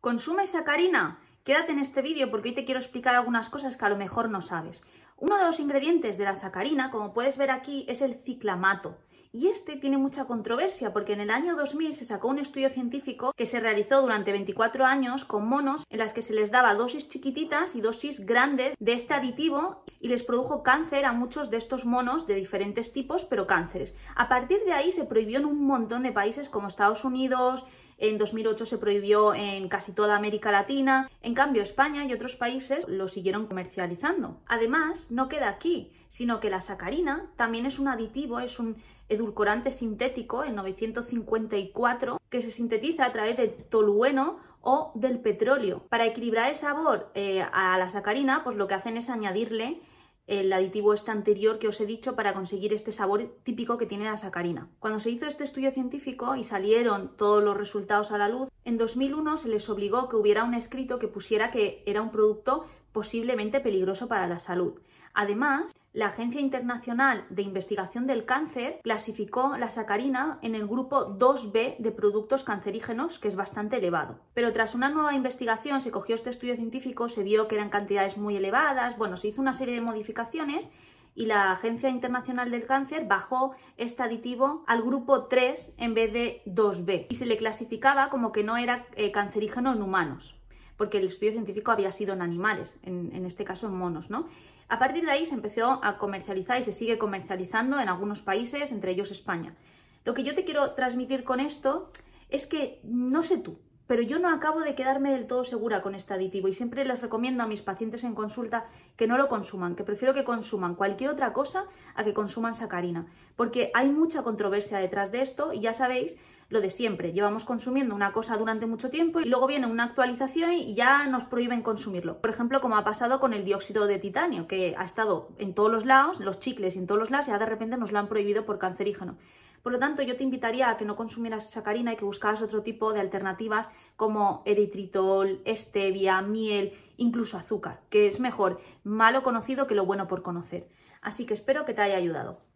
¿Consume sacarina? Quédate en este vídeo porque hoy te quiero explicar algunas cosas que a lo mejor no sabes. Uno de los ingredientes de la sacarina, como puedes ver aquí, es el ciclamato. Y este tiene mucha controversia porque en el año 2000 se sacó un estudio científico que se realizó durante 24 años con monos en las que se les daba dosis chiquititas y dosis grandes de este aditivo y les produjo cáncer a muchos de estos monos de diferentes tipos, pero cánceres. A partir de ahí se prohibió en un montón de países como Estados Unidos, en 2008 se prohibió en casi toda América Latina, en cambio España y otros países lo siguieron comercializando. Además, no queda aquí, sino que la sacarina también es un aditivo, es un edulcorante sintético en 954 que se sintetiza a través de tolueno o del petróleo. Para equilibrar el sabor eh, a la sacarina, pues lo que hacen es añadirle el aditivo este anterior que os he dicho para conseguir este sabor típico que tiene la sacarina. Cuando se hizo este estudio científico y salieron todos los resultados a la luz, en 2001 se les obligó que hubiera un escrito que pusiera que era un producto posiblemente peligroso para la salud. Además, la Agencia Internacional de Investigación del Cáncer clasificó la sacarina en el grupo 2B de productos cancerígenos, que es bastante elevado. Pero tras una nueva investigación se cogió este estudio científico, se vio que eran cantidades muy elevadas, bueno, se hizo una serie de modificaciones y la Agencia Internacional del Cáncer bajó este aditivo al grupo 3 en vez de 2B y se le clasificaba como que no era eh, cancerígeno en humanos, porque el estudio científico había sido en animales, en, en este caso en monos, ¿no? A partir de ahí se empezó a comercializar y se sigue comercializando en algunos países, entre ellos España. Lo que yo te quiero transmitir con esto es que no sé tú, pero yo no acabo de quedarme del todo segura con este aditivo y siempre les recomiendo a mis pacientes en consulta que no lo consuman, que prefiero que consuman cualquier otra cosa a que consuman sacarina, porque hay mucha controversia detrás de esto y ya sabéis lo de siempre, llevamos consumiendo una cosa durante mucho tiempo y luego viene una actualización y ya nos prohíben consumirlo. Por ejemplo, como ha pasado con el dióxido de titanio, que ha estado en todos los lados, los chicles en todos los lados, y ya de repente nos lo han prohibido por cancerígeno. Por lo tanto, yo te invitaría a que no consumieras sacarina y que buscaras otro tipo de alternativas como eritritol, stevia, miel, incluso azúcar, que es mejor malo conocido que lo bueno por conocer. Así que espero que te haya ayudado.